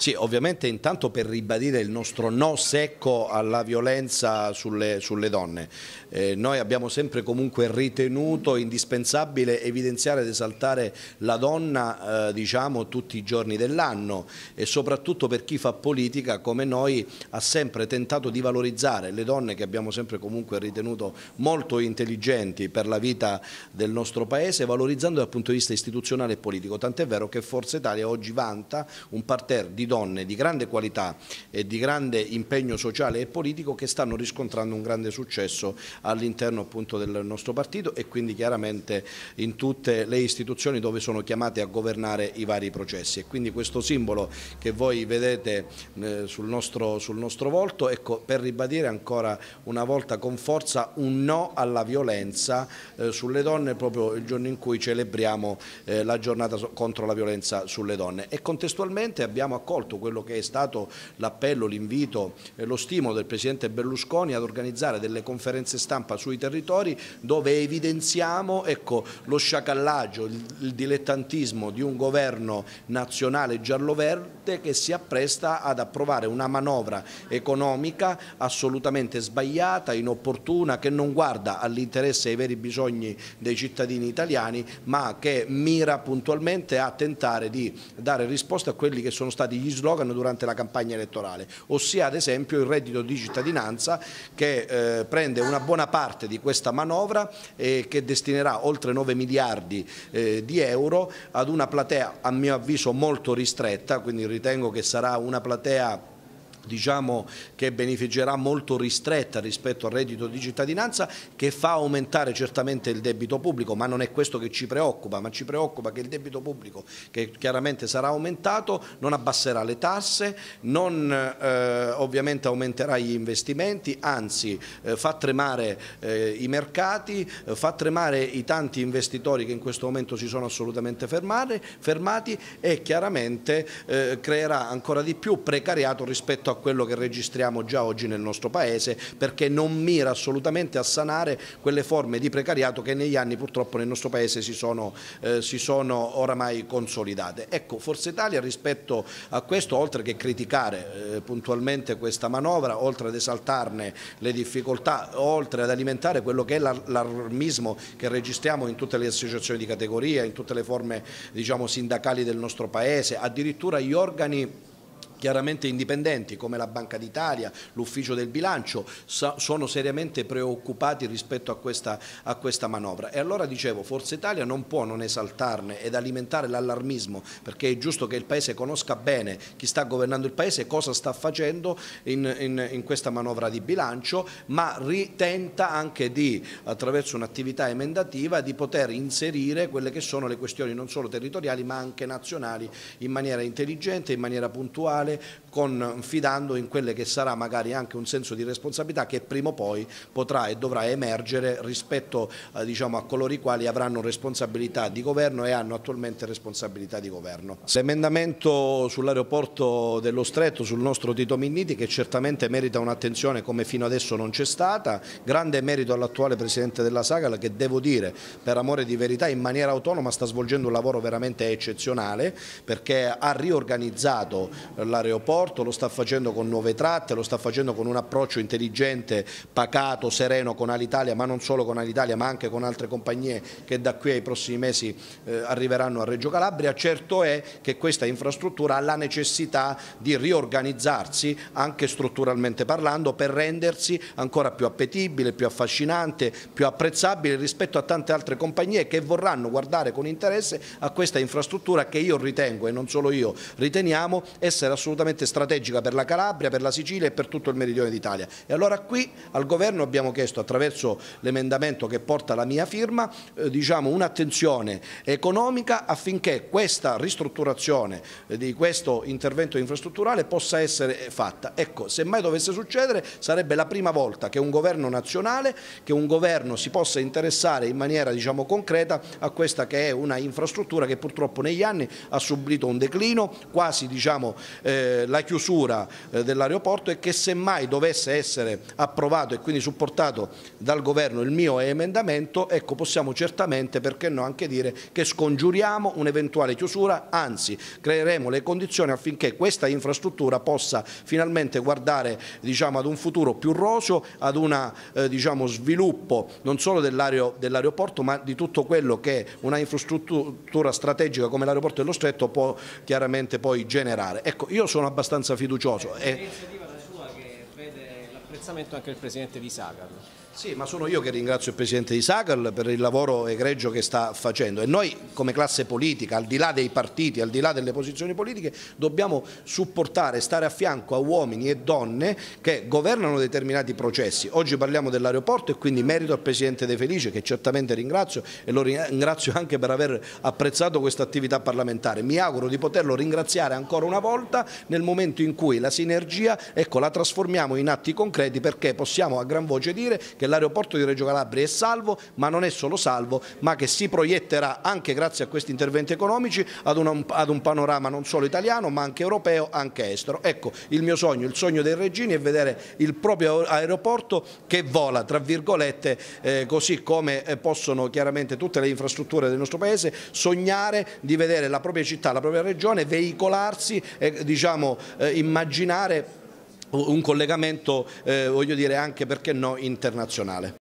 Sì, ovviamente intanto per ribadire il nostro no secco alla violenza sulle, sulle donne. Eh, noi abbiamo sempre comunque ritenuto indispensabile evidenziare ed esaltare la donna eh, diciamo, tutti i giorni dell'anno e soprattutto per chi fa politica come noi ha sempre tentato di valorizzare le donne che abbiamo sempre comunque ritenuto molto intelligenti per la vita del nostro Paese, valorizzando dal punto di vista istituzionale e politico, tant'è vero che Forza Italia oggi vanta un parterre di donne di grande qualità e di grande impegno sociale e politico che stanno riscontrando un grande successo all'interno appunto del nostro partito e quindi chiaramente in tutte le istituzioni dove sono chiamate a governare i vari processi e quindi questo simbolo che voi vedete eh, sul nostro, sul nostro volto ecco, per ribadire ancora una volta con forza un no alla violenza eh, sulle donne proprio il giorno in cui celebriamo eh, la giornata contro la violenza sulle donne e contestualmente abbiamo accolto molto quello che è stato l'appello, l'invito e lo stimolo del Presidente Berlusconi ad organizzare delle conferenze stampa sui territori dove evidenziamo ecco, lo sciacallaggio, il, il dilettantismo di un governo nazionale giallo-verde che si appresta ad approvare una manovra economica assolutamente sbagliata, inopportuna, che non guarda all'interesse e ai veri bisogni dei cittadini italiani ma che mira puntualmente a tentare di dare risposta a quelli che sono stati gli gli slogan durante la campagna elettorale, ossia ad esempio il reddito di cittadinanza che eh, prende una buona parte di questa manovra e che destinerà oltre 9 miliardi eh, di euro ad una platea a mio avviso molto ristretta, quindi ritengo che sarà una platea diciamo che beneficerà molto ristretta rispetto al reddito di cittadinanza che fa aumentare certamente il debito pubblico ma non è questo che ci preoccupa ma ci preoccupa che il debito pubblico che chiaramente sarà aumentato non abbasserà le tasse non eh, ovviamente aumenterà gli investimenti anzi eh, fa tremare eh, i mercati eh, fa tremare i tanti investitori che in questo momento si sono assolutamente fermare, fermati e chiaramente eh, creerà ancora di più precariato rispetto rispetto a quello che registriamo già oggi nel nostro Paese perché non mira assolutamente a sanare quelle forme di precariato che negli anni purtroppo nel nostro Paese si sono, eh, si sono oramai consolidate. Ecco, Forza Italia rispetto a questo, oltre che criticare eh, puntualmente questa manovra, oltre ad esaltarne le difficoltà, oltre ad alimentare quello che è l'allarmismo che registriamo in tutte le associazioni di categoria, in tutte le forme diciamo, sindacali del nostro Paese, addirittura gli organi chiaramente indipendenti come la Banca d'Italia, l'Ufficio del Bilancio, sono seriamente preoccupati rispetto a questa, a questa, manovra. E allora dicevo, Forza Italia non può non esaltarne ed alimentare l'allarmismo, perché è giusto che il Paese conosca bene chi sta governando il Paese, e cosa sta facendo in, in, in questa manovra di bilancio, ma ritenta anche di, attraverso un'attività emendativa, di poter inserire quelle che sono le questioni non solo territoriali ma anche nazionali in maniera intelligente, in maniera puntuale, criminale confidando in quelle che sarà magari anche un senso di responsabilità che prima o poi potrà e dovrà emergere rispetto eh, diciamo, a coloro i quali avranno responsabilità di governo e hanno attualmente responsabilità di governo. L'emendamento sull'aeroporto dello Stretto, sul nostro Tito Minniti che certamente merita un'attenzione come fino adesso non c'è stata, grande merito all'attuale Presidente della Sagala che devo dire per amore di verità in maniera autonoma sta svolgendo un lavoro veramente eccezionale perché ha riorganizzato la all'aeroporto, lo sta facendo con nuove tratte, lo sta facendo con un approccio intelligente, pacato, sereno con Alitalia, ma non solo con Alitalia, ma anche con altre compagnie che da qui ai prossimi mesi eh, arriveranno a Reggio Calabria. Certo è che questa infrastruttura ha la necessità di riorganizzarsi anche strutturalmente parlando per rendersi ancora più appetibile, più affascinante, più apprezzabile rispetto a tante altre compagnie che vorranno guardare con interesse a questa infrastruttura che io ritengo e non solo io riteniamo essere assolutamente assolutamente strategica per la Calabria, per la Sicilia e per tutto il meridione d'Italia. E allora qui al governo abbiamo chiesto attraverso l'emendamento che porta la mia firma eh, diciamo un'attenzione economica affinché questa ristrutturazione eh, di questo intervento infrastrutturale possa essere fatta. Ecco, se mai dovesse succedere sarebbe la prima volta che un governo nazionale, che un governo si possa interessare in maniera diciamo, concreta a questa che è una infrastruttura che purtroppo negli anni ha subito un declino quasi diciamo, eh, eh, la chiusura eh, dell'aeroporto e che semmai dovesse essere approvato e quindi supportato dal governo il mio emendamento, ecco possiamo certamente, perché no, anche dire che scongiuriamo un'eventuale chiusura, anzi creeremo le condizioni affinché questa infrastruttura possa finalmente guardare diciamo, ad un futuro più roseo, ad un eh, diciamo, sviluppo non solo dell'aeroporto dell ma di tutto quello che una infrastruttura strategica come l'aeroporto dello Stretto può chiaramente poi generare. Ecco, io sono abbastanza fiducioso. è eh, un'iniziativa la sua che vede l'apprezzamento anche del presidente di Sagar. Sì, ma sono io che ringrazio il Presidente di Sagal per il lavoro egregio che sta facendo e noi come classe politica, al di là dei partiti, al di là delle posizioni politiche, dobbiamo supportare, stare a fianco a uomini e donne che governano determinati processi. Oggi parliamo dell'aeroporto e quindi merito al Presidente De Felice che certamente ringrazio e lo ringrazio anche per aver apprezzato questa attività parlamentare. Mi auguro di poterlo ringraziare ancora una volta nel momento in cui la sinergia ecco, la trasformiamo in atti concreti perché possiamo a gran voce dire che dell'aeroporto di Reggio Calabria è salvo, ma non è solo salvo, ma che si proietterà anche grazie a questi interventi economici ad, una, ad un panorama non solo italiano, ma anche europeo, anche estero. Ecco, il mio sogno, il sogno dei regini è vedere il proprio aeroporto che vola, tra virgolette, eh, così come eh, possono chiaramente tutte le infrastrutture del nostro Paese sognare di vedere la propria città, la propria regione veicolarsi, e diciamo, eh, immaginare un collegamento, eh, voglio dire, anche perché no, internazionale.